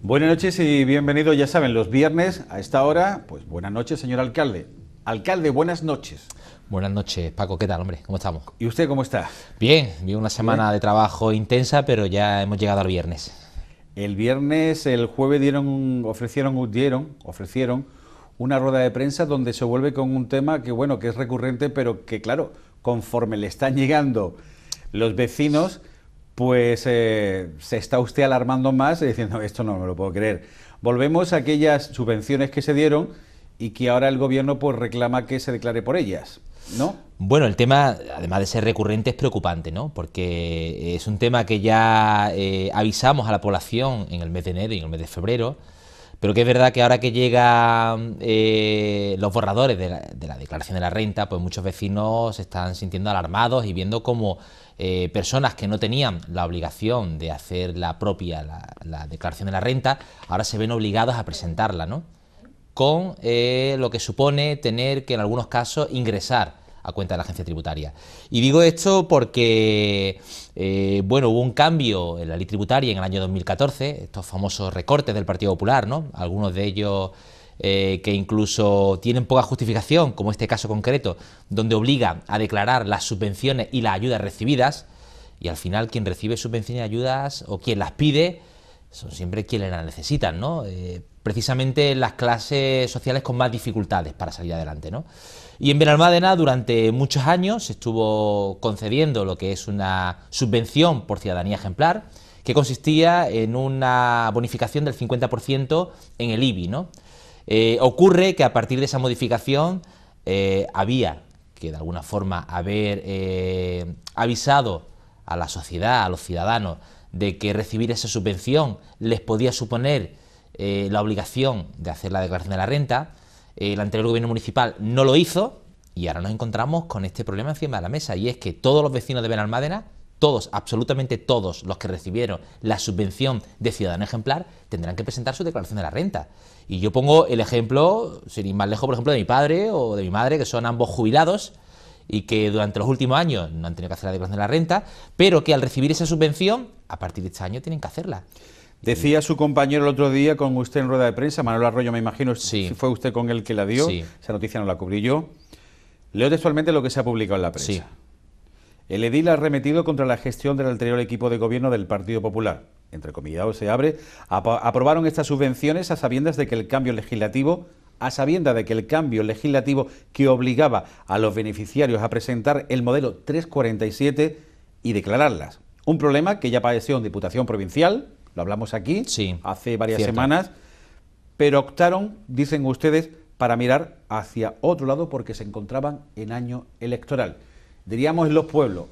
Buenas noches y bienvenido, ya saben, los viernes a esta hora, pues buenas noches, señor alcalde. Alcalde, buenas noches. Buenas noches, Paco, ¿qué tal, hombre? ¿Cómo estamos? ¿Y usted cómo está? Bien, Vi una semana de trabajo intensa, pero ya hemos llegado al viernes. El viernes, el jueves dieron, ofrecieron, dieron, ofrecieron una rueda de prensa donde se vuelve con un tema que bueno, que es recurrente, pero que claro, conforme le están llegando los vecinos, pues eh, se está usted alarmando más y diciendo esto no me lo puedo creer. Volvemos a aquellas subvenciones que se dieron y que ahora el gobierno pues reclama que se declare por ellas. Bueno, el tema, además de ser recurrente, es preocupante, ¿no? Porque es un tema que ya eh, avisamos a la población en el mes de enero y en el mes de febrero, pero que es verdad que ahora que llegan eh, los borradores de la, declaración de la renta, pues muchos vecinos se están sintiendo alarmados y viendo cómo eh, personas que no tenían la obligación de hacer la propia la, declaración de la renta, ahora se ven obligados a presentarla, ¿no? con eh, lo que supone tener que en algunos casos ingresar a cuenta de la agencia tributaria. Y digo esto porque, eh, bueno, hubo un cambio en la ley tributaria en el año 2014, estos famosos recortes del Partido Popular, ¿no? Algunos de ellos eh, que incluso tienen poca justificación, como este caso concreto, donde obliga a declarar las subvenciones y las ayudas recibidas, y al final quien recibe subvenciones y ayudas o quien las pide son siempre quienes las necesitan, ¿no? precisamente las clases sociales con más dificultades para salir adelante. ¿no? Y en Benalmádena durante muchos años se estuvo concediendo lo que es una subvención por ciudadanía ejemplar, que consistía en una bonificación del 50% en el IBI. ¿no? Eh, ocurre que a partir de esa modificación eh, había que de alguna forma haber eh, avisado a la sociedad, a los ciudadanos, de que recibir esa subvención les podía suponer eh, la obligación de hacer la declaración de la renta. El anterior gobierno municipal no lo hizo y ahora nos encontramos con este problema encima de la mesa y es que todos los vecinos de Benalmádena, todos, absolutamente todos los que recibieron la subvención de Ciudadano Ejemplar, tendrán que presentar su declaración de la renta. Y yo pongo el ejemplo, sin ir más lejos, por ejemplo, de mi padre o de mi madre, que son ambos jubilados, y que durante los últimos años no han tenido que hacer la declaración de la renta, pero que al recibir esa subvención, a partir de este año tienen que hacerla. Decía su compañero el otro día con usted en rueda de prensa, Manuel Arroyo, me imagino, si fue usted con él que la dio, esa noticia no la cubrí yo. Leo textualmente lo que se ha publicado en la prensa. El edil ha arremetido contra la gestión del anterior equipo de gobierno del Partido Popular. Entre comillas, se abre. Aprobaron estas subvenciones a sabiendas de que el cambio legislativo a sabiendas de que el cambio legislativo que obligaba a los beneficiarios a presentar el modelo 347 y declararlas. Un problema que ya padeció en Diputación Provincial, lo hablamos aquí sí, hace varias semanas, pero optaron, dicen ustedes, para mirar hacia otro lado porque se encontraban en año electoral. Diríamos en los pueblos,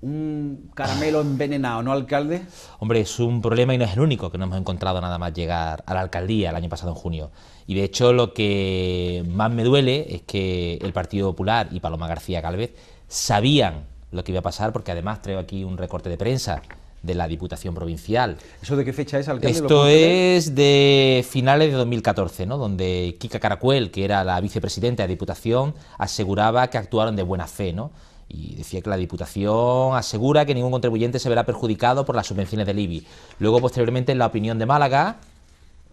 un caramelo envenenado, ¿no, alcalde? Hombre, es un problema y no es el único que no hemos encontrado nada más llegar a la alcaldía el año pasado en junio. Y de hecho lo que más me duele es que el Partido Popular y Paloma García Calvez sabían lo que iba a pasar porque además traigo aquí un recorte de prensa de la Diputación Provincial. ¿Eso de qué fecha es, Esto es de finales de 2014, donde Kika Caracuel, que era la vicepresidenta de la Diputación, aseguraba que actuaron de buena fe. ¿no? y decía que la Diputación asegura que ningún contribuyente se verá perjudicado por las subvenciones de IBI. Luego, posteriormente, en la opinión de Málaga,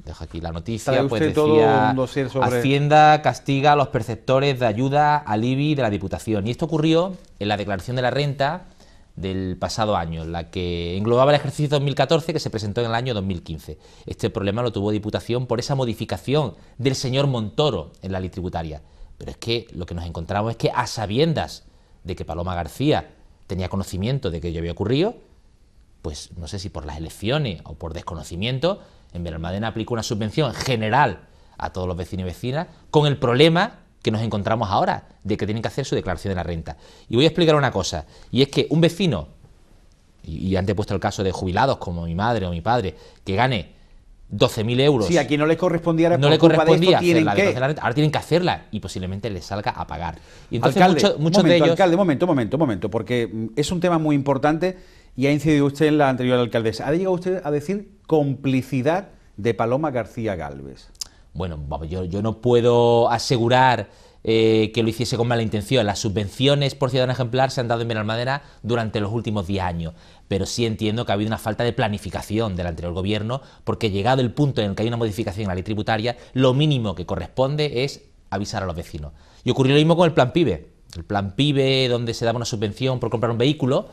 dejo aquí la noticia, pues decía, sobre... Hacienda castiga a los perceptores de ayuda a IBI de la Diputación. Y esto ocurrió en la declaración de la renta del pasado año, la que englobaba el ejercicio 2014 que se presentó en el año 2015. Este problema lo tuvo Diputación por esa modificación del señor Montoro en la ley tributaria. Pero es que lo que nos encontramos es que a sabiendas de que Paloma García tenía conocimiento de que ello había ocurrido, pues no sé si por las elecciones o por desconocimiento, en Benalmádena aplicó una subvención general a todos los vecinos y vecinas, con el problema que nos encontramos ahora, de que tienen que hacer su declaración de la renta. Y voy a explicar una cosa, y es que un vecino, y, antes he puesto el caso de jubilados como mi madre o mi padre, que gane 12.000 euros. sí, a quien no le correspondía, no le correspondía de la, renta, ahora tienen que hacerla y posiblemente les salga a pagar. alcalde, muchos, momento, de ellos... Alcalde, momento, momento, momento, porque mm, es un tema muy importante y ha incidido usted en la anterior alcaldesa. Ha llegado usted a decir complicidad de Paloma García Galvez. Bueno, yo, no puedo asegurar eh, que lo hiciese con mala intención. Las subvenciones por ciudadano ejemplar se han dado en Benalmádena durante los últimos 10 años, pero sí entiendo que ha habido una falta de planificación del anterior gobierno, porque llegado el punto en el que hay una modificación en la ley tributaria, lo mínimo que corresponde es avisar a los vecinos. Y ocurrió lo mismo con el plan PIBE. El plan PIBE, donde se daba una subvención por comprar un vehículo,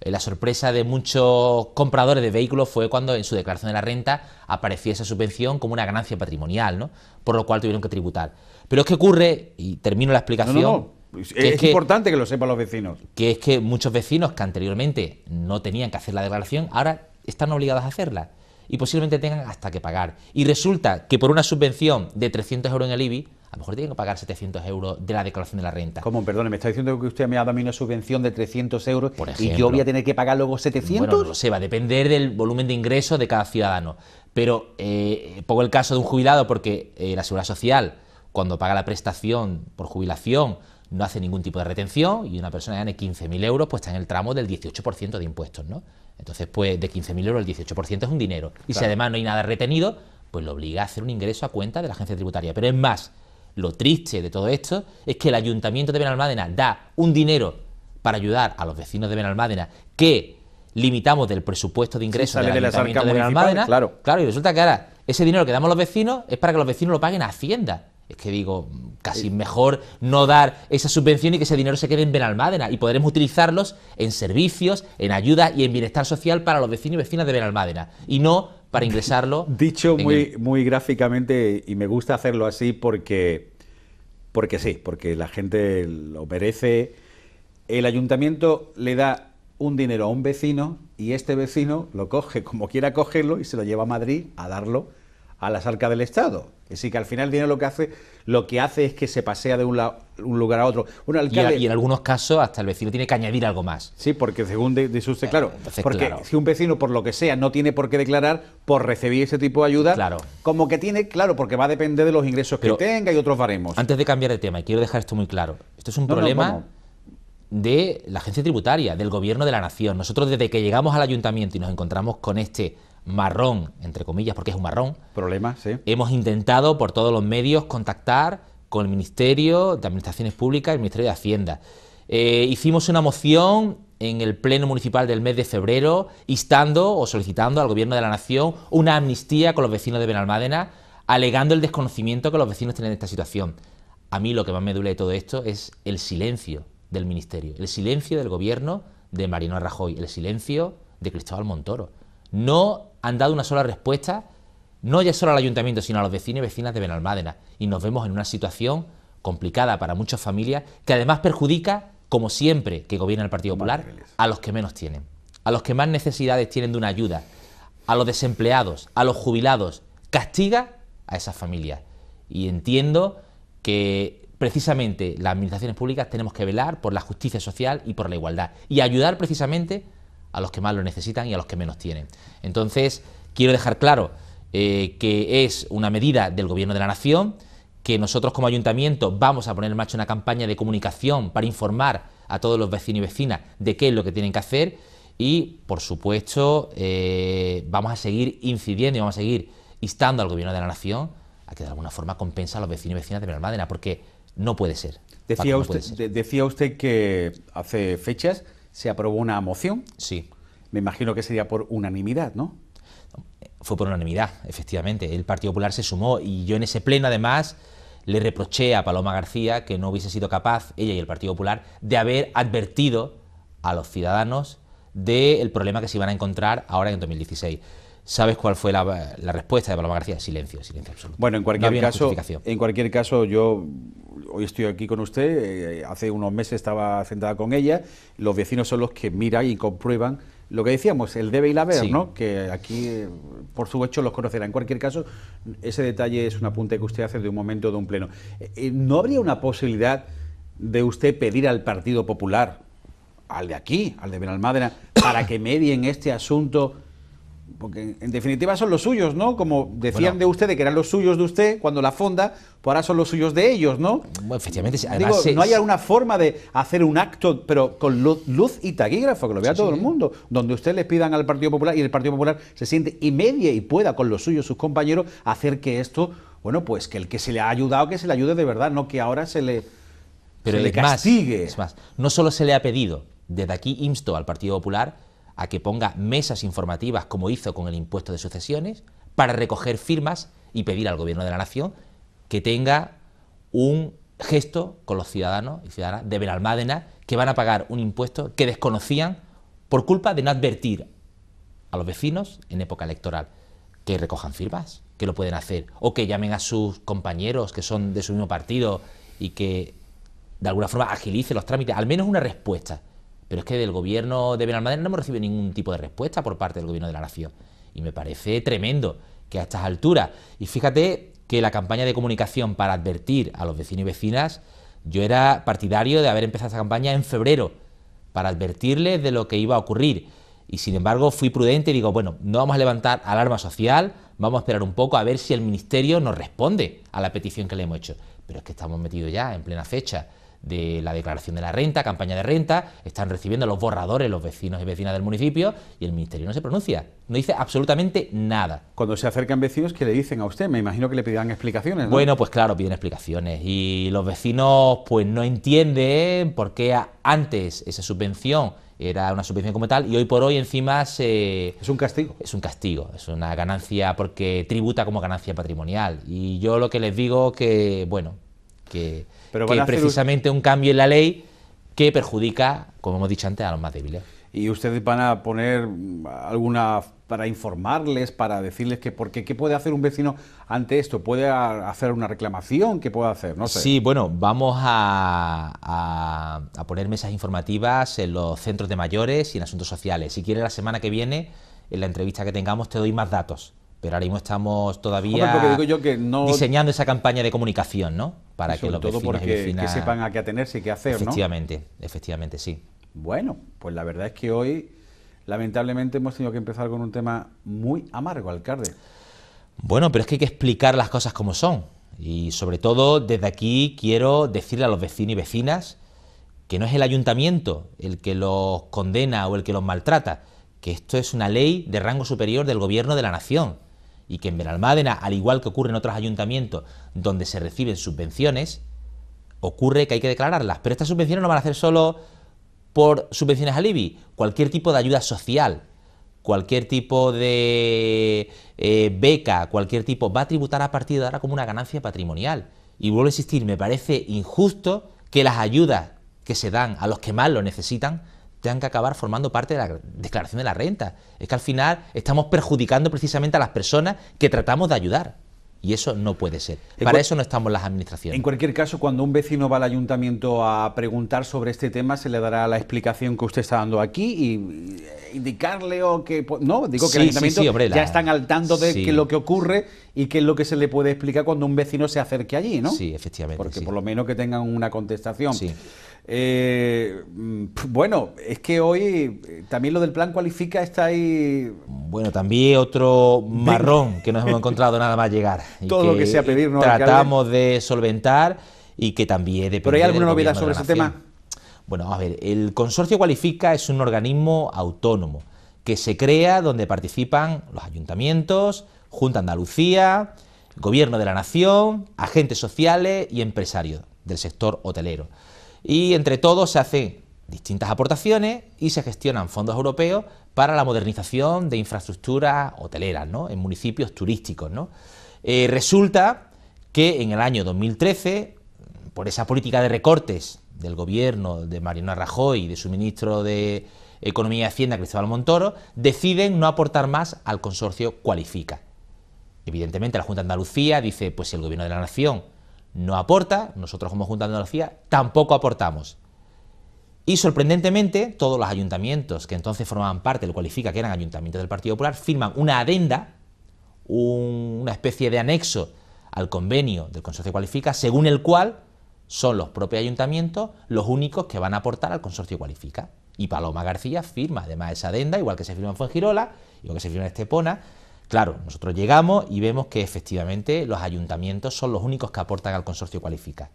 eh, la sorpresa de muchos compradores de vehículos fue cuando en su declaración de la renta aparecía esa subvención como una ganancia patrimonial, ¿no? por lo cual tuvieron que tributar. Pero es que ocurre, y termino la explicación... No, no, Es, importante que, que lo sepan los vecinos. Que es que muchos vecinos que anteriormente no tenían que hacer la declaración, ahora están obligados a hacerla y posiblemente tengan hasta que pagar. Y resulta que por una subvención de 300 euros en el IBI, a lo mejor tienen que pagar 700 euros de la declaración de la renta. ¿Cómo? Perdón, me está diciendo que usted me ha dado a mí una subvención de 300 euros y yo voy a tener que pagar luego 700. Bueno, no lo sé, va a depender del volumen de ingreso de cada ciudadano. Pero eh, pongo el caso de un jubilado porque eh, la Seguridad Social, cuando paga la prestación por jubilación, no hace ningún tipo de retención y una persona que gane 15.000 euros, pues está en el tramo del 18% de impuestos, ¿no? Entonces, pues de 15.000 euros el 18% es un dinero. Y si además no hay nada retenido, pues lo obliga a hacer un ingreso a cuenta de la agencia tributaria. Pero es más, lo triste de todo esto es que el ayuntamiento de Benalmádena da un dinero para ayudar a los vecinos de Benalmádena que limitamos del presupuesto de ingresos del ayuntamiento de Benalmádena. Claro. claro, y resulta que ahora ese dinero que damos a los vecinos es para que los vecinos lo paguen a Hacienda. Es que digo, casi mejor no dar esa subvención y que ese dinero se quede en Benalmádena y podremos utilizarlos en servicios, en ayuda y en bienestar social para los vecinos y vecinas de Benalmádena y no para ingresarlo. Dicho muy, muy gráficamente, y me gusta hacerlo así porque, porque sí, porque la gente lo merece. El ayuntamiento le da un dinero a un vecino y este vecino lo coge como quiera cogerlo y se lo lleva a Madrid a darlo a las arcas del Estado. decir, que al final el lo que hace, lo que hace es que se pasea de un, lugar a otro. y, en algunos casos hasta el vecino tiene que añadir algo más. Sí, porque según dice usted, claro. Eh, porque si un vecino, por lo que sea, no tiene por qué declarar por recibir ese tipo de ayuda, claro. como que tiene, claro, porque va a depender de los ingresos que tenga y otros baremos. Antes de cambiar de tema, y quiero dejar esto muy claro. Esto es un problema. de la agencia tributaria, del gobierno de la nación. Nosotros desde que llegamos al ayuntamiento y nos encontramos con este marrón, entre comillas, porque es un marrón. Problema, sí. Hemos intentado por todos los medios contactar con el Ministerio de Administraciones Públicas y el Ministerio de Hacienda. Eh, hicimos una moción en el Pleno Municipal del mes de febrero instando o solicitando al Gobierno de la Nación una amnistía con los vecinos de Benalmádena, alegando el desconocimiento que los vecinos tienen de esta situación. A mí lo que más me duele de todo esto es el silencio del Ministerio, el silencio del Gobierno de Mariano Rajoy, el silencio de Cristóbal Montoro no han dado una sola respuesta, no ya solo al ayuntamiento, sino a los vecinos y vecinas de Benalmádena. Y nos vemos en una situación complicada para muchas familias, que además perjudica, como siempre que gobierna el Partido Popular, a los que menos tienen, a los que más necesidades tienen de una ayuda, a los desempleados, a los jubilados, castiga a esas familias. Y entiendo que precisamente las administraciones públicas tenemos que velar por la justicia social y por la igualdad y ayudar precisamente a los que más lo necesitan y a los que menos tienen. Entonces, quiero dejar claro eh, que es una medida del Gobierno de la Nación, que nosotros como ayuntamiento vamos a poner en marcha una campaña de comunicación para informar a todos los vecinos y vecinas de qué es lo que tienen que hacer y, por supuesto, eh, vamos a seguir incidiendo y vamos a seguir instando al Gobierno de la Nación a que de alguna forma compensa a los vecinos y vecinas de Benalmádena, porque no puede ser. decía usted que hace fechas se aprobó una moción. Sí. Me imagino que sería por unanimidad, ¿no? Fue por unanimidad, efectivamente. El Partido Popular se sumó y yo en ese pleno, además, le reproché a Paloma García que no hubiese sido capaz, ella y el Partido Popular, de haber advertido a los ciudadanos del problema que se iban a encontrar ahora en 2016. ¿Sabes cuál fue la, respuesta de Paloma García? Silencio, silencio absoluto. Bueno, en cualquier caso, en cualquier caso, yo hoy estoy aquí con usted. Eh, hace unos meses estaba sentada con ella. Los vecinos son los que miran y comprueban lo que decíamos, el debe y la ver, ¿no? Que aquí, por su hecho, los conocerá. En cualquier caso, ese detalle es un apunte que usted hace de un momento de un pleno. Eh, eh, ¿No habría una posibilidad de usted pedir al Partido Popular, al de aquí, al de Benalmádena, para que medien este asunto porque en definitiva son los suyos, ¿no? Como decían de ustedes que eran los suyos de usted cuando la fonda, pues ahora son los suyos de ellos, ¿no? efectivamente, además Digo, ¿no hay alguna forma de hacer un acto, pero con luz, y taquígrafo, que lo vea todo el mundo, donde usted le pidan al Partido Popular y el Partido Popular se siente y media y pueda con los suyos, sus compañeros, hacer que esto, bueno, pues que el que se le ha ayudado, que se le ayude de verdad, no que ahora se le, pero le castigue. es más, no solo se le ha pedido, desde aquí insto al Partido Popular, a que ponga mesas informativas como hizo con el impuesto de sucesiones para recoger firmas y pedir al gobierno de la nación que tenga un gesto con los ciudadanos y ciudadanas de Benalmádena que van a pagar un impuesto que desconocían por culpa de no advertir a los vecinos en época electoral que recojan firmas, que lo pueden hacer, o que llamen a sus compañeros que son de su mismo partido y que de alguna forma agilice los trámites, al menos una respuesta. Pero es que del gobierno de Benalmádena no hemos recibido ningún tipo de respuesta por parte del gobierno de la nación. Y me parece tremendo que a estas alturas. Y fíjate que la campaña de comunicación para advertir a los vecinos y vecinas, yo era partidario de haber empezado esa campaña en febrero, para advertirles de lo que iba a ocurrir. Y sin embargo fui prudente y digo, bueno, no vamos a levantar alarma social, vamos a esperar un poco a ver si el Ministerio nos responde a la petición que le hemos hecho. Pero es que estamos metidos ya en plena fecha de la declaración de la renta, campaña de renta, están recibiendo los borradores los vecinos y vecinas del municipio y el Ministerio no se pronuncia, no dice absolutamente nada. Cuando se acercan vecinos, ¿qué le dicen a usted? Me imagino que le pidan explicaciones. Bueno, pues claro, piden explicaciones y los vecinos pues no entienden por qué antes esa subvención era una subvención como tal y hoy por hoy encima se... Es un castigo. Es un castigo, es una ganancia porque tributa como ganancia patrimonial. Y yo lo que les digo que, bueno, que precisamente un... cambio en la ley que perjudica, como hemos dicho antes, a los más débiles. ¿Y ustedes van a poner alguna para informarles, para decirles que porque qué puede hacer un vecino ante esto? ¿Puede hacer una reclamación? ¿Qué puede hacer? No sé. Sí, bueno, vamos a, a, poner mesas informativas en los centros de mayores y en asuntos sociales. Si quiere la semana que viene, en la entrevista que tengamos, te doy más datos. Pero ahora mismo estamos todavía diseñando esa campaña de comunicación, ¿no? Para que los vecinos y vecinas... que sepan a qué atenerse y qué hacer, efectivamente, Efectivamente, sí. Bueno, pues la verdad es que hoy, lamentablemente, hemos tenido que empezar con un tema muy amargo, alcalde. Bueno, pero es que hay que explicar las cosas como son. Y sobre todo, desde aquí quiero decirle a los vecinos y vecinas que no es el ayuntamiento el que los condena o el que los maltrata, que esto es una ley de rango superior del gobierno de la nación y que en Benalmádena, al igual que ocurre en otros ayuntamientos donde se reciben subvenciones, ocurre que hay que declararlas. Pero estas subvenciones no van a ser solo por subvenciones al IBI, cualquier tipo de ayuda social, cualquier tipo de eh, beca, cualquier tipo, va a tributar a partir de ahora como una ganancia patrimonial. Y vuelvo a insistir, me parece injusto que las ayudas que se dan a los que más lo necesitan tengan que acabar formando parte de la declaración de la renta. Es que al final estamos perjudicando precisamente a las personas que tratamos de ayudar. Y eso no puede ser. Para eso no estamos las administraciones. En cualquier caso, cuando un vecino va al ayuntamiento a preguntar sobre este tema, se le dará la explicación que usted está dando aquí y indicarle o que... Pues, no, digo que el ayuntamiento ya están al tanto de lo que ocurre y qué es lo que se le puede explicar cuando un vecino se acerque allí, ¿no? Sí, efectivamente. Porque por lo menos que tengan una contestación. Eh, bueno, es que hoy eh, también lo del plan cualifica está ahí. Bueno, también otro marrón que nos hemos encontrado nada más llegar. Todo lo que sea pedir, ¿no? Tratamos de solventar y que también depende. ¿Pero hay alguna novedad sobre ese tema? Bueno, a ver, el Consorcio Cualifica es un organismo autónomo que se crea donde participan los ayuntamientos, Junta Andalucía, Gobierno de la Nación, agentes sociales y empresarios del sector hotelero y entre todos se hacen distintas aportaciones y se gestionan fondos europeos para la modernización de infraestructuras hoteleras en municipios turísticos. Eh, resulta que en el año 2013, por esa política de recortes del gobierno de Mariano Rajoy y de su ministro de Economía y Hacienda, Cristóbal Montoro, deciden no aportar más al consorcio Cualifica. Evidentemente la Junta de Andalucía dice, pues si el gobierno de la Nación no aporta, nosotros como Junta de Andalucía tampoco aportamos. Y sorprendentemente, todos los ayuntamientos que entonces formaban parte, del cualifica que eran ayuntamientos del Partido Popular, firman una adenda, una especie de anexo al convenio del Consorcio Cualifica, según el cual son los propios ayuntamientos los únicos que van a aportar al Consorcio Cualifica. Y Paloma García firma además esa adenda, igual que se firma en Fuengirola, igual que se firma en Estepona, Claro, nosotros llegamos y vemos que efectivamente los ayuntamientos son los únicos que aportan al consorcio cualifica.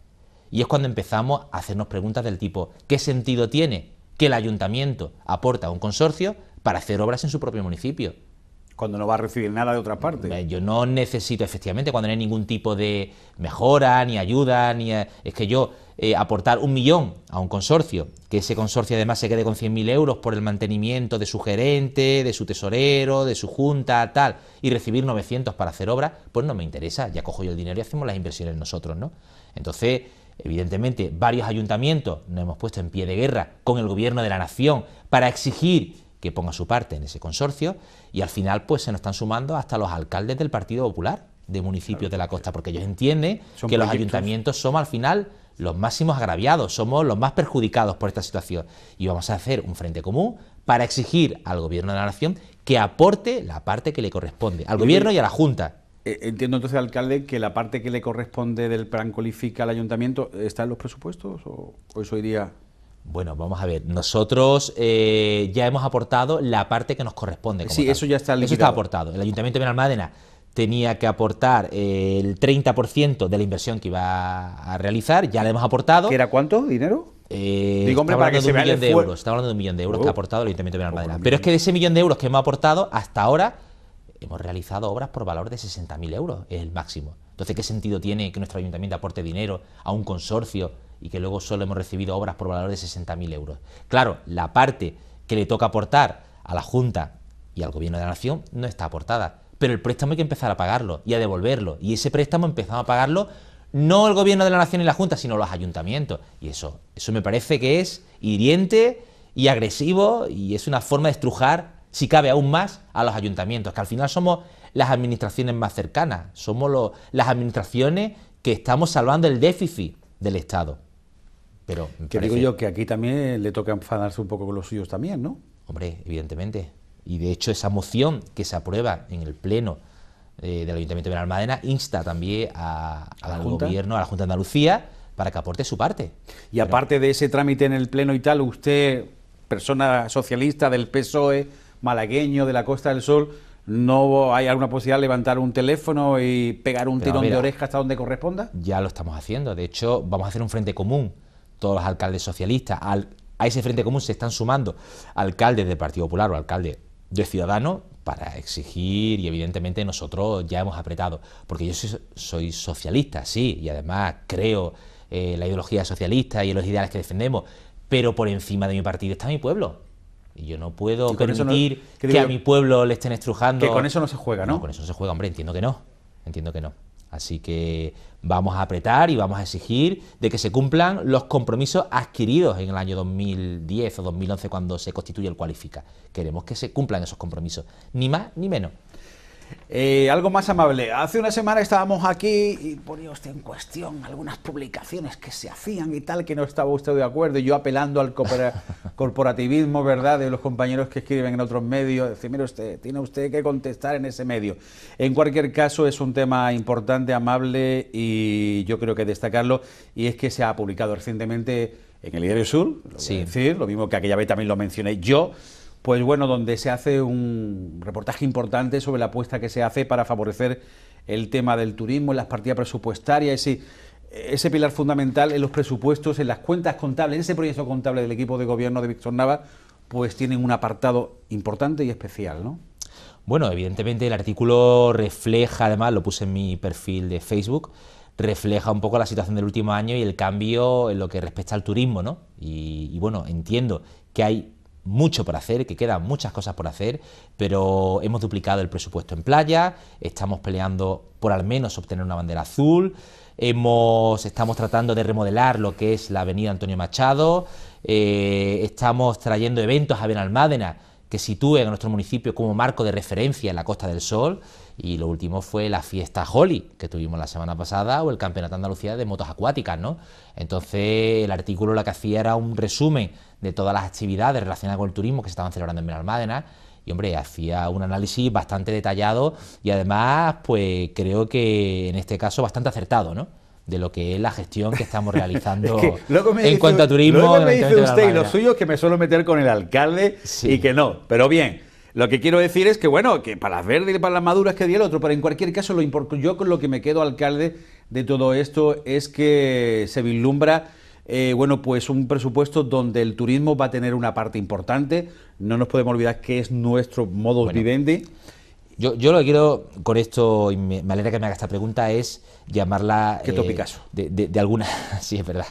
Y es cuando empezamos a hacernos preguntas del tipo, ¿qué sentido tiene que el ayuntamiento aporta a un consorcio para hacer obras en su propio municipio? Cuando no va a recibir nada de otra parte. Yo no necesito, efectivamente, cuando no hay ningún tipo de mejora, ni ayuda, ni. Eh, es que yo eh, aportar un millón a un consorcio, que ese consorcio además se quede con 100.000 euros por el mantenimiento de su gerente, de su tesorero, de su junta, tal, y recibir 900 para hacer obra... pues no me interesa. Ya cojo yo el dinero y hacemos las inversiones nosotros, ¿no? Entonces. Evidentemente, varios ayuntamientos nos hemos puesto en pie de guerra con el gobierno de la nación para exigir que ponga su parte en ese consorcio y al final pues se nos están sumando hasta los alcaldes del Partido Popular de municipios de la costa, porque ellos entienden que los ayuntamientos somos al final los máximos agraviados, somos los más perjudicados por esta situación y vamos a hacer un frente común para exigir al gobierno de la nación que aporte la parte que le corresponde, al gobierno y a la Junta. Eh, entiendo entonces, alcalde, que la parte que le corresponde del plan cualifica al ayuntamiento está en los presupuestos o, eso iría. Bueno, vamos a ver. Nosotros eh, ya hemos aportado la parte que nos corresponde. sí, eso ya está liquidado. Eso está aportado. El Ayuntamiento de Benalmádena tenía que aportar el 30% de la inversión que iba a realizar. Ya le hemos aportado. ¿Qué era cuánto dinero? Eh, de de euros. Está hablando de un millón de euros que ha oh. aportado el Ayuntamiento de Benalmádena. Oh, Pero es que de ese millón de euros que hemos aportado hasta ahora hemos realizado obras por valor de 60.000 euros, es el máximo. Entonces, ¿qué sentido tiene que nuestro ayuntamiento aporte dinero a un consorcio y que luego solo hemos recibido obras por valor de 60.000 euros. Claro, la parte que le toca aportar a la Junta y al Gobierno de la Nación no está aportada, pero el préstamo hay que empezar a pagarlo y a devolverlo, y ese préstamo empezamos a pagarlo no el Gobierno de la Nación y la Junta, sino los ayuntamientos, y eso, eso me parece que es hiriente y agresivo, y es una forma de estrujar, si cabe aún más, a los ayuntamientos, que al final somos las administraciones más cercanas, somos las administraciones que estamos salvando el déficit del Estado. Pero digo yo que aquí también eh, le toca enfadarse un poco con los suyos también, ¿no? Hombre, evidentemente. Y de hecho esa moción que se aprueba en el Pleno eh, del Ayuntamiento de Benalmádena insta también al gobierno, a la Junta de Andalucía, para que aporte su parte. Y aparte de ese trámite en el Pleno y tal, usted, persona socialista del PSOE, malagueño de la Costa del Sol, ¿no hay alguna posibilidad de levantar un teléfono y pegar un tirón de oreja hasta donde corresponda? Ya lo estamos haciendo. De hecho, vamos a hacer un frente común todos los alcaldes socialistas, a ese frente común se están sumando alcaldes del Partido Popular o alcaldes de Ciudadanos para exigir y evidentemente nosotros ya hemos apretado, porque yo soy, socialista, sí, y además creo eh, la ideología socialista y los ideales que defendemos, pero por encima de mi partido está mi pueblo. Y yo no puedo permitir que, a mi pueblo le estén estrujando. Que con eso no se juega, ¿no? No, con eso no se juega, hombre, entiendo que no. Entiendo que no. Así que vamos a apretar y vamos a exigir de que se cumplan los compromisos adquiridos en el año 2010 o 2011 cuando se constituye el Cualifica. Queremos que se cumplan esos compromisos, ni más ni menos. Eh, algo más amable. Hace una semana estábamos aquí y ponía usted en cuestión algunas publicaciones que se hacían y tal, que no estaba usted de acuerdo, y yo apelando al, cooper, corporativismo, ¿verdad?, de los compañeros que escriben en otros medios, decir, mire usted, tiene usted que contestar en ese medio. En cualquier caso, es un tema importante, amable y yo creo que destacarlo, y es que se ha publicado recientemente en el Diario Sur, lo decir, lo mismo que aquella vez también lo mencioné yo, pues bueno, donde se hace un reportaje importante sobre la apuesta que se hace para favorecer el tema del turismo, las partidas presupuestarias y ese pilar fundamental en los presupuestos, en las cuentas contables, en ese proyecto contable del equipo de gobierno de Víctor Nava, pues tienen un apartado importante y especial, ¿no? Bueno, evidentemente el artículo refleja, además lo puse en mi perfil de Facebook, refleja un poco la situación del último año y el cambio en lo que respecta al turismo, ¿no? Y, y bueno, entiendo que hay mucho por hacer, que quedan muchas cosas por hacer, pero hemos duplicado el presupuesto en playa, estamos peleando por al menos obtener una bandera azul, Hemos, estamos tratando de remodelar lo que es la avenida Antonio Machado, eh, estamos trayendo eventos a Benalmádena que sitúen a nuestro municipio como marco de referencia en la Costa del Sol y lo último fue la fiesta Holly que tuvimos la semana pasada o el Campeonato Andalucía de Motos Acuáticas, ¿no? Entonces el artículo lo que hacía era un resumen de todas las actividades relacionadas con el turismo que se estaban celebrando en Benalmádena y hombre, hacía un análisis bastante detallado y además, pues creo que en este caso bastante acertado, ¿no? de lo que es la gestión que estamos realizando en cuanto a turismo. Luego me dice usted y lo suyo que me suelo meter con el alcalde y que no, pero bien. Lo que quiero decir es que, bueno, que para las verdes y para las maduras que di el otro, pero en cualquier caso, lo yo con lo que me quedo alcalde de todo esto es que se vislumbra eh, bueno, pues un presupuesto donde el turismo va a tener una parte importante. No nos podemos olvidar que es nuestro modo de vivendi. Yo, lo que quiero con esto, y me, alegra que me haga esta pregunta, es llamarla... ¿Qué eh, de, alguna... sí, es verdad.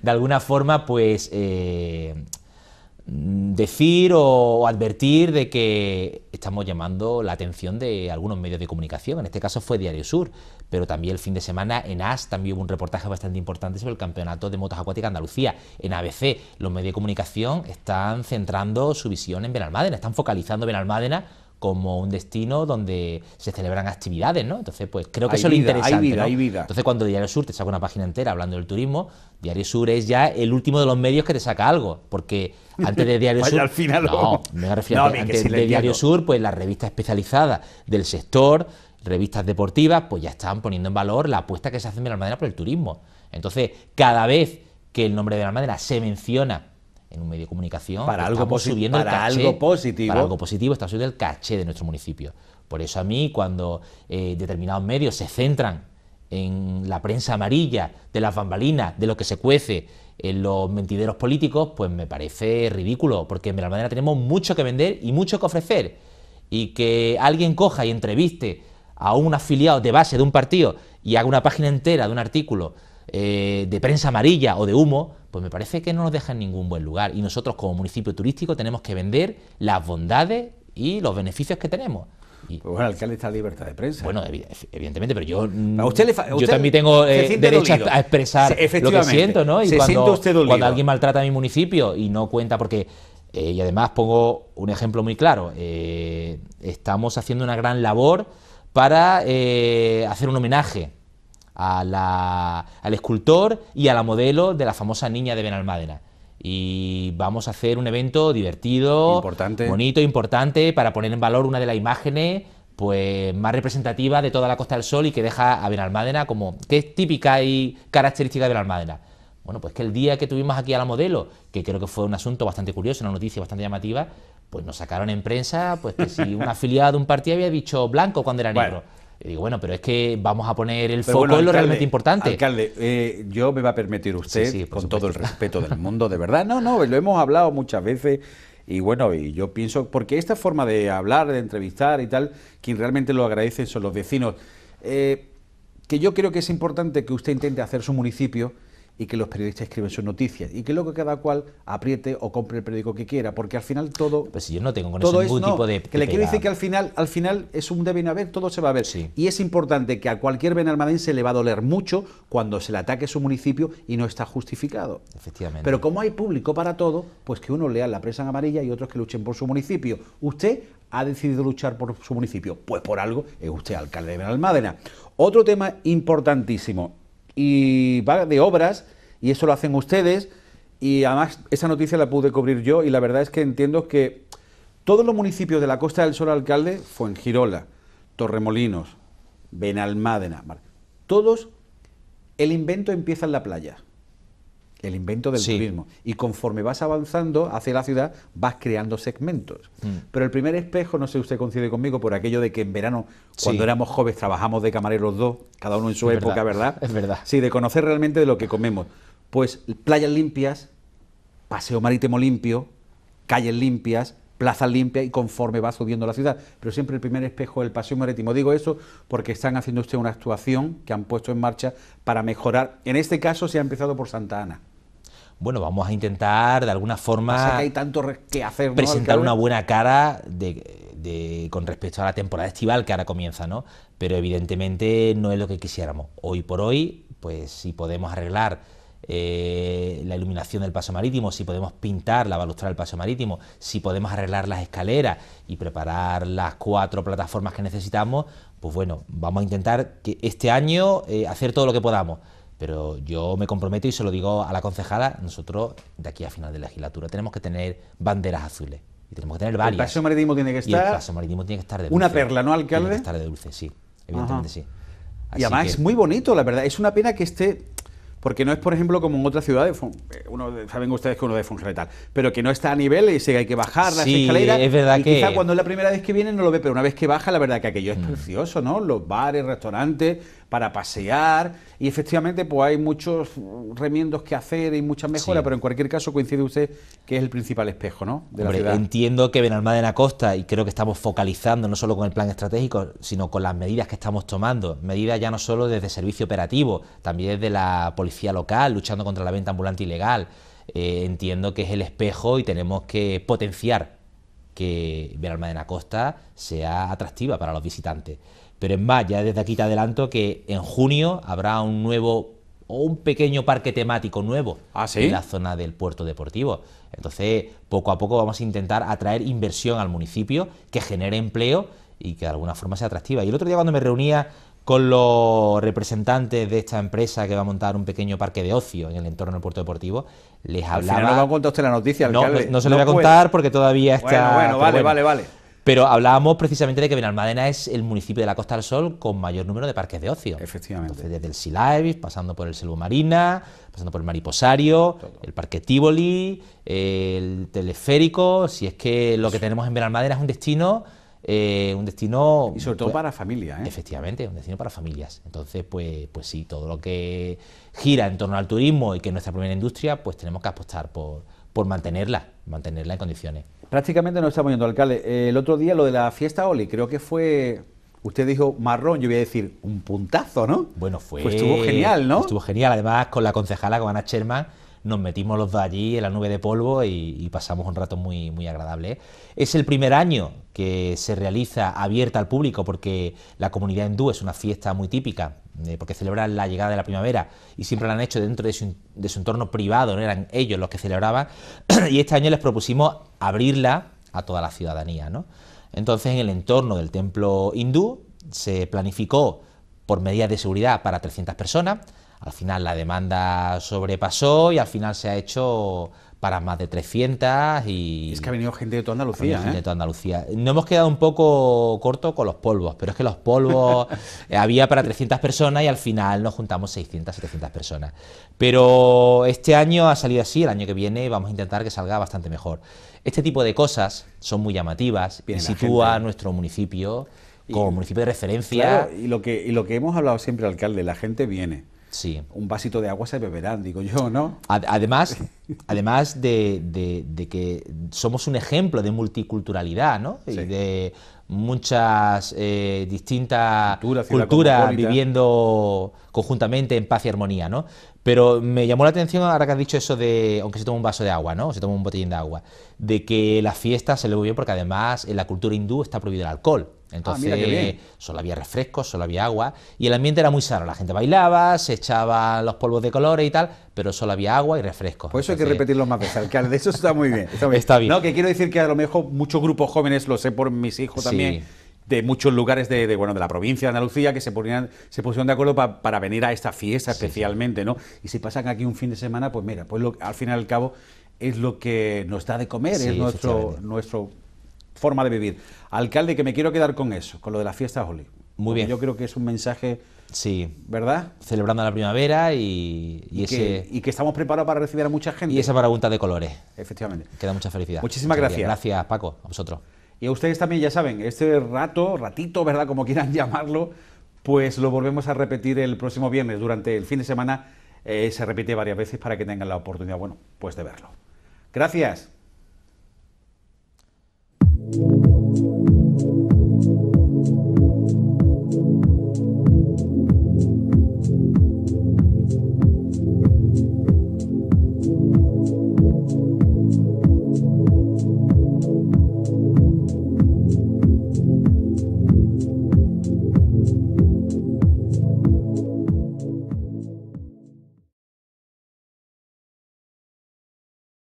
De alguna forma, pues... Eh, decir o advertir de que estamos llamando la atención de algunos medios de comunicación, en este caso fue Diario Sur, pero también el fin de semana en AS también hubo un reportaje bastante importante sobre el campeonato de motos acuáticas Andalucía. En ABC, los medios de comunicación están centrando su visión en Benalmádena, están focalizando Benalmádena como un destino donde se celebran actividades, ¿no? Entonces, pues creo que eso le interesa. lo interesante. Hay vida, hay vida. Entonces, cuando Diario Sur te saca una página entera hablando del turismo, Diario Sur es ya el último de los medios que te saca algo, porque antes de Diario Sur. al final. No, me refiero antes de Diario Sur, pues la revista especializada del sector revistas deportivas, pues ya están poniendo en valor la apuesta que se hace en Madera por el turismo. Entonces, cada vez que el nombre de Madera se menciona en un medio de comunicación, para, algo, subiendo el caché, positivo. Para algo positivo, está subiendo el caché de nuestro municipio. Por eso a mí, cuando eh, determinados medios se centran en la prensa amarilla, de las bambalinas, de lo que se cuece, en los mentideros políticos, pues me parece ridículo, porque en Madera tenemos mucho que vender y mucho que ofrecer. Y que alguien coja y entreviste a un afiliado de base de un partido y haga una página entera de un artículo eh, de prensa amarilla o de humo, pues me parece que no nos deja en ningún buen lugar. Y nosotros como municipio turístico tenemos que vender las bondades y los beneficios que tenemos. Pues bueno, el alcalde está libertad de prensa. Bueno, evidentemente, pero yo, yo también tengo eh, derecho a expresar lo que siento, ¿no? Y cuando, alguien maltrata a mi municipio y no cuenta, porque, eh, y además pongo un ejemplo muy claro, estamos haciendo una gran labor para eh, hacer un homenaje al escultor y a la modelo de la famosa niña de Benalmádena. Y vamos a hacer un evento divertido, importante. bonito, importante, para poner en valor una de las imágenes pues más representativas de toda la Costa del Sol y que deja a Benalmádena como que es típica y característica de Benalmádena. Bueno, pues que el día que tuvimos aquí a la modelo, que creo que fue un asunto bastante curioso, una noticia bastante llamativa, pues nos sacaron en prensa, pues que si un afiliado de un partido había dicho blanco cuando era negro. Y digo, bueno, pero es que vamos a poner el foco en lo realmente importante. Alcalde, eh, yo me va a permitir usted, con todo el respeto del mundo, de verdad. No, no, lo hemos hablado muchas veces. Y bueno, y yo pienso, porque esta forma de hablar, de entrevistar y tal, quien realmente lo agradece son los vecinos. Eh, que yo creo que es importante que usted intente hacer su municipio y que los periodistas escriben sus noticias y que luego cada cual apriete o compre el periódico que quiera, porque al final todo... Pues si yo no tengo con todo eso ningún tipo de... Que le quiero decir que al final, al final es un deben haber, todo se va a ver. Y es importante que a cualquier benalmadense le va a doler mucho cuando se le ataque su municipio y no está justificado. Efectivamente. Pero como hay público para todo, pues que uno lea la presa en amarilla y otros que luchen por su municipio. Usted ha decidido luchar por su municipio, pues por algo es usted alcalde de Benalmádena. Otro tema importantísimo, y va de obras, y eso lo hacen ustedes, y además esa noticia la pude cubrir yo, y la verdad es que entiendo que todos los municipios de la Costa del Sol Alcalde, Fuengirola, Torremolinos, Benalmádena, todos, el invento empieza en la playa el invento del turismo. Y conforme vas avanzando hacia la ciudad, vas creando segmentos. Mm. Pero el primer espejo, no sé si usted coincide conmigo, por aquello de que en verano, cuando éramos jóvenes, trabajamos de camareros dos, cada uno en su época, verdad. Es verdad. Sí, de conocer realmente de lo que comemos. Pues playas limpias, paseo marítimo limpio, calles limpias, plazas limpias y conforme va subiendo la ciudad. Pero siempre el primer espejo es el paseo marítimo. Digo eso porque están haciendo usted una actuación que han puesto en marcha para mejorar. En este caso se ha empezado por Santa Ana bueno, vamos a intentar de alguna forma tanto que hacer, presentar una buena cara de, con respecto a la temporada estival que ahora comienza, ¿no? Pero evidentemente no es lo que quisiéramos. Hoy por hoy, pues si podemos arreglar eh, la iluminación del paso marítimo, si podemos pintar la balustrada del paso marítimo, si podemos arreglar las escaleras y preparar las cuatro plataformas que necesitamos, pues bueno, vamos a intentar que este año eh, hacer todo lo que podamos. Pero yo me comprometo y se lo digo a la concejala, nosotros de aquí a final de legislatura tenemos que tener banderas azules. Y tenemos que tener varias. El paseo marítimo tiene que estar. el paseo marítimo tiene que estar de dulce. Una perla, ¿no, alcalde? Tiene que estar de dulce, sí. Evidentemente sí. y además es muy bonito, la verdad. Es una pena que esté porque no es, por ejemplo, como en otras ciudades, eh, uno, saben ustedes que uno de tal... pero que no está a nivel y sigue hay que bajar las sí, Es verdad que... Quizá cuando es la primera vez que viene no lo ve, pero una vez que baja, la verdad que aquello es mm. precioso, ¿no? Los bares, restaurantes, para pasear y efectivamente pues hay muchos remiendos que hacer y muchas mejoras, pero en cualquier caso coincide usted que es el principal espejo, ¿no? De la entiendo que Benalmádena Costa y creo que estamos focalizando no solo con el plan estratégico, sino con las medidas que estamos tomando, medidas ya no solo desde servicio operativo, también desde la policía local luchando contra la venta ambulante ilegal. Eh, entiendo que es el espejo y tenemos que potenciar que Benalmádena Costa sea atractiva para los visitantes. Pero es más, ya desde aquí te adelanto que en junio habrá un nuevo o un pequeño parque temático nuevo ¿Ah, en la zona del puerto deportivo. Entonces, poco a poco vamos a intentar atraer inversión al municipio que genere empleo y que de alguna forma sea atractiva. Y el otro día cuando me reunía con los representantes de esta empresa que va a montar un pequeño parque de ocio en el entorno del puerto deportivo, les hablaba... Al no va a usted la noticia, No, no, se lo voy a contar porque todavía está... Bueno, bueno, vale, vale, vale. Pero hablábamos precisamente de que Benalmádena es el municipio de la Costa del Sol con mayor número de parques de ocio. Efectivamente. desde el Silaivis, pasando por el Selvo Marina, pasando por el Mariposario, el Parque Tivoli, el teleférico, si es que lo que tenemos en Benalmádena es un destino... Eh, un destino... Y sobre todo pues, para familias. ¿eh? Efectivamente, un destino para familias. Entonces, pues, pues sí, todo lo que gira en torno al turismo y que es nuestra primera industria, pues tenemos que apostar por mantenerla, mantenerla en condiciones. Prácticamente no estamos yendo, alcalde. Eh, el otro día lo de la fiesta Oli, creo que fue Usted dijo marrón, yo voy a decir un puntazo, ¿no? Bueno, fue. Pues estuvo genial, ¿no? Estuvo genial. Además, con la concejala, con Ana Sherman, nos metimos los dos allí en la nube de polvo y, y, pasamos un rato muy, muy agradable. Es el primer año que se realiza abierta al público porque la comunidad hindú es una fiesta muy típica eh, porque celebran la llegada de la primavera y siempre la han hecho dentro de su, entorno privado, no eran ellos los que celebraban, y este año les propusimos abrirla a toda la ciudadanía. ¿no? Entonces, en el entorno del templo hindú se planificó por medidas de seguridad para 300 personas, al final la demanda sobrepasó y al final se ha hecho para más de 300 y... Es que ha venido gente de toda Andalucía. Gente ¿eh? de toda Andalucía. ...no hemos quedado un poco corto con los polvos, pero es que los polvos eh, había para 300 personas y al final nos juntamos 600, 700 personas. Pero este año ha salido así, el año que viene vamos a intentar que salga bastante mejor. Este tipo de cosas son muy llamativas sitúa nuestro municipio como municipio de referencia. y, lo que, y lo que hemos hablado siempre, alcalde, la gente viene. Un vasito de agua se beberán, digo yo, ¿no? Además, además de, que somos un ejemplo de multiculturalidad, ¿no? Y de muchas eh, distintas culturas viviendo conjuntamente en paz y armonía, ¿no? Pero me llamó la atención ahora que has dicho eso de, aunque se toma un vaso de agua, ¿no? Se toma un botellín de agua, de que la fiesta se le muy porque además en la cultura hindú está prohibido el alcohol. Ah, Entonces solo había refrescos, solo había agua y el ambiente era muy sano. La gente bailaba, se echaba los polvos de colores y tal, pero solo había agua y refrescos. Por pues eso hay que repetirlo más veces, alcalde. De eso está muy bien. Está bien. No, que quiero decir que a lo mejor muchos grupos jóvenes, lo sé por mis hijos también de muchos lugares de, bueno, de la provincia de Andalucía que se, ponían, se pusieron de acuerdo para venir a esta fiesta especialmente, ¿no? Y si pasan aquí un fin de semana, pues mira, pues al fin y al cabo es lo que nos da de comer, es nuestro, nuestro forma de vivir. Alcalde, que me quiero quedar con eso, con lo de las fiestas Holly Muy bien. Yo creo que es un mensaje... Sí. ¿Verdad? Celebrando la primavera y, y, que, estamos preparados para recibir a mucha gente. Y esa pregunta de colores. Efectivamente. Queda mucha felicidad. Muchísimas gracias. Gracias, Paco, a vosotros. Y a ustedes también ya saben, este rato, ratito, ¿verdad? Como quieran llamarlo, pues lo volvemos a repetir el próximo viernes. Durante el fin de semana eh, se repite varias veces para que tengan la oportunidad, bueno, pues de verlo. Gracias.